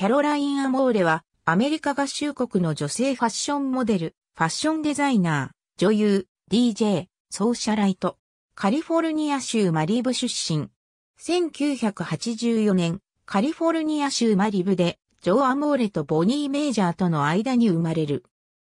キャロライン・アモーレは、アメリカ合衆国の女性ファッションモデル、ファッションデザイナー、女優、DJ、ソーシャライト。カリフォルニア州マリブ出身。1984年、カリフォルニア州マリブで、ジョー・アモーレとボニー・メイジャーとの間に生まれる。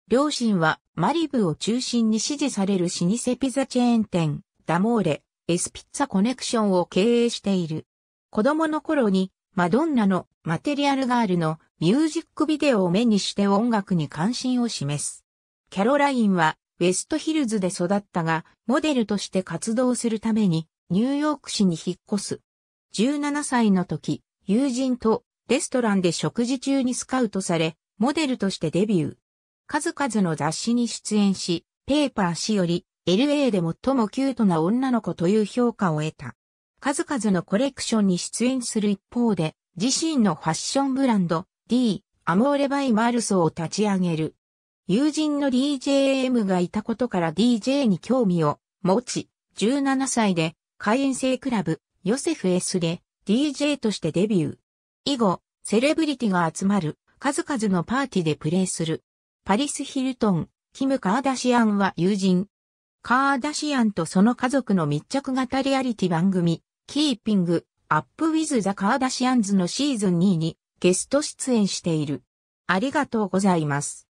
両親はマリブを中心に支持される老舗ピザチェーン店、ダモーレ、エスピッツァコネクションを経営している。子供の頃にマドンナのマテリアルガールのミュージックビデオを目にして音楽に関心を示す。キャロラインはウェストヒルズで育ったが、モデルとして活動するためにニューヨーク市に引っ越す。17歳の時、友人とレストランで食事中にスカウトされ、モデルとしてデビュー。数々の雑誌に出演し、ペーパー氏より LA で最もキュートな女の子という評価を得た。数々のコレクションに出演する一方で、自身のファッションブランド、D、アモーレ・バイ・マルソを立ち上げる。友人の DJM がいたことから DJ に興味を持ち、17歳で会員制クラブ、ヨセフ S で DJ としてデビュー。以後、セレブリティが集まる数々のパーティーでプレイする。パリス・ヒルトン、キム・カーダシアンは友人。カーダシアンとその家族の密着型リアリティ番組、キーピング、アップウィズ・ザ・カーダシアンズのシーズン2にゲスト出演している。ありがとうございます。